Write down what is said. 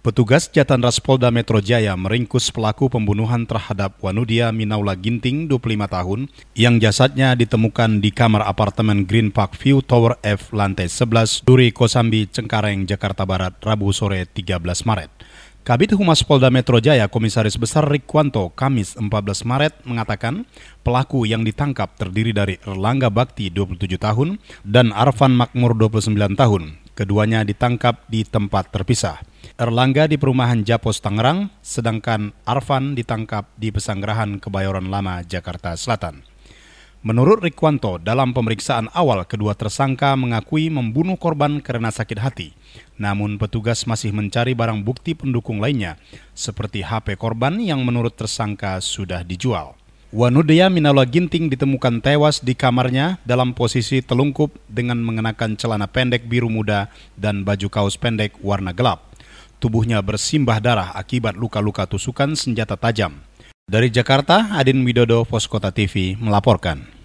Petugas Jatan Polda Metro Jaya meringkus pelaku pembunuhan terhadap Wanudia Minaula Ginting, 25 tahun, yang jasadnya ditemukan di kamar apartemen Green Park View Tower F lantai 11, Duri Kosambi, Cengkareng, Jakarta Barat, Rabu sore 13 Maret. Kabit Humas Polda Metro Jaya Komisaris Besar Rikwanto Kamis 14 Maret mengatakan pelaku yang ditangkap terdiri dari Erlangga Bakti 27 tahun dan Arfan Makmur 29 tahun. Keduanya ditangkap di tempat terpisah. Erlangga di perumahan Japos Tangerang, sedangkan Arfan ditangkap di pesanggerahan Kebayoran Lama, Jakarta Selatan. Menurut Rikwanto, dalam pemeriksaan awal kedua tersangka mengakui membunuh korban karena sakit hati. Namun petugas masih mencari barang bukti pendukung lainnya, seperti HP korban yang menurut tersangka sudah dijual. Wanudia Minala Ginting ditemukan tewas di kamarnya dalam posisi telungkup dengan mengenakan celana pendek biru muda dan baju kaos pendek warna gelap. Tubuhnya bersimbah darah akibat luka-luka tusukan senjata tajam. Dari Jakarta, Adin Widodo, Poskota TV, melaporkan.